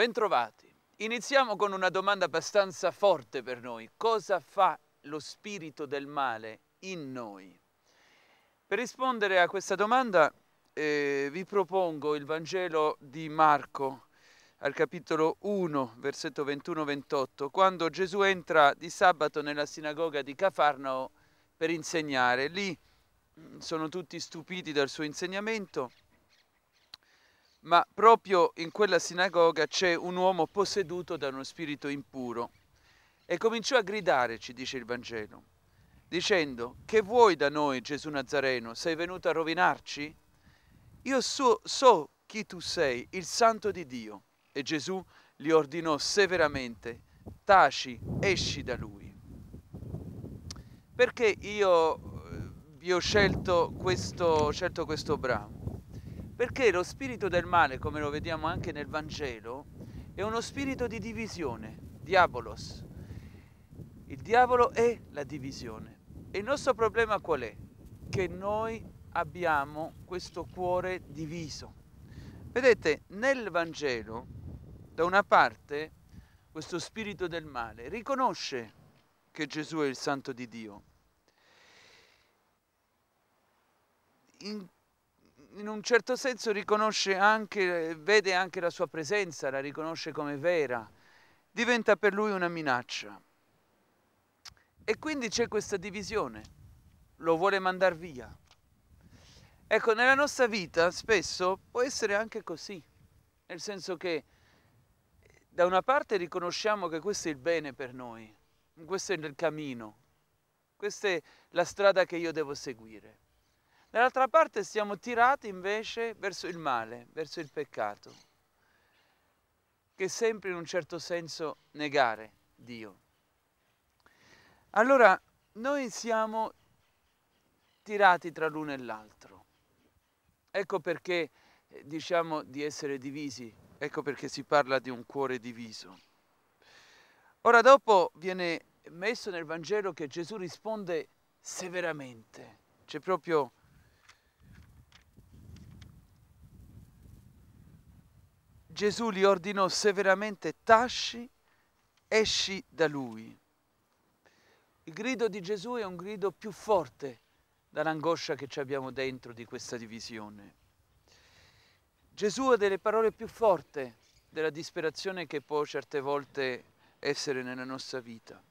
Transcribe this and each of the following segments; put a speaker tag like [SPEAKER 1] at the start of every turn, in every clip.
[SPEAKER 1] Bentrovati. Iniziamo con una domanda abbastanza forte per noi. Cosa fa lo spirito del male in noi? Per rispondere a questa domanda eh, vi propongo il Vangelo di Marco al capitolo 1, versetto 21-28, quando Gesù entra di sabato nella sinagoga di Cafarnao per insegnare. Lì mm, sono tutti stupiti dal suo insegnamento ma proprio in quella sinagoga c'è un uomo posseduto da uno spirito impuro. E cominciò a gridare, ci dice il Vangelo, dicendo, che vuoi da noi Gesù Nazareno? Sei venuto a rovinarci? Io so, so chi tu sei, il santo di Dio. E Gesù gli ordinò severamente, taci, esci da lui. Perché io eh, vi ho scelto questo, scelto questo brano? Perché lo spirito del male, come lo vediamo anche nel Vangelo, è uno spirito di divisione, diabolos. Il diavolo è la divisione. E il nostro problema qual è? Che noi abbiamo questo cuore diviso. Vedete, nel Vangelo, da una parte, questo spirito del male riconosce che Gesù è il santo di Dio. In in un certo senso riconosce anche, vede anche la sua presenza, la riconosce come vera, diventa per lui una minaccia. E quindi c'è questa divisione, lo vuole mandare via. Ecco, nella nostra vita spesso può essere anche così, nel senso che da una parte riconosciamo che questo è il bene per noi, questo è il cammino, questa è la strada che io devo seguire. Dall'altra parte siamo tirati invece verso il male, verso il peccato, che è sempre in un certo senso negare Dio. Allora noi siamo tirati tra l'uno e l'altro. Ecco perché eh, diciamo di essere divisi, ecco perché si parla di un cuore diviso. Ora dopo viene messo nel Vangelo che Gesù risponde severamente, c'è cioè proprio Gesù gli ordinò severamente, tasci, esci da lui. Il grido di Gesù è un grido più forte dall'angoscia che ci abbiamo dentro di questa divisione. Gesù ha delle parole più forti della disperazione che può certe volte essere nella nostra vita.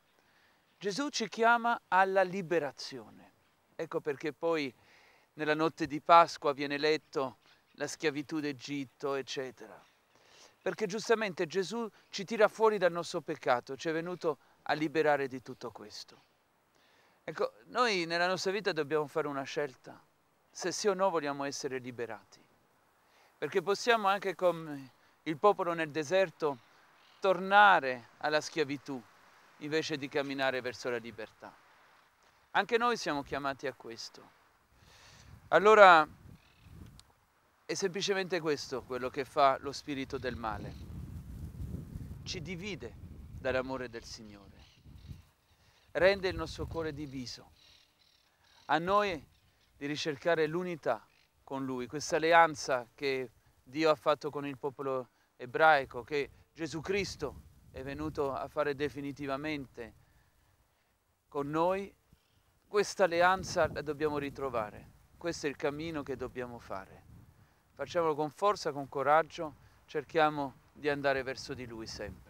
[SPEAKER 1] Gesù ci chiama alla liberazione. Ecco perché poi nella notte di Pasqua viene letto la schiavitù d'Egitto, eccetera perché giustamente Gesù ci tira fuori dal nostro peccato, ci è venuto a liberare di tutto questo. Ecco, noi nella nostra vita dobbiamo fare una scelta, se sì o no vogliamo essere liberati, perché possiamo anche come il popolo nel deserto tornare alla schiavitù invece di camminare verso la libertà. Anche noi siamo chiamati a questo. Allora è semplicemente questo quello che fa lo spirito del male. Ci divide dall'amore del Signore, rende il nostro cuore diviso. A noi di ricercare l'unità con Lui, questa alleanza che Dio ha fatto con il popolo ebraico, che Gesù Cristo è venuto a fare definitivamente con noi, questa alleanza la dobbiamo ritrovare. Questo è il cammino che dobbiamo fare. Facciamolo con forza, con coraggio, cerchiamo di andare verso di Lui sempre.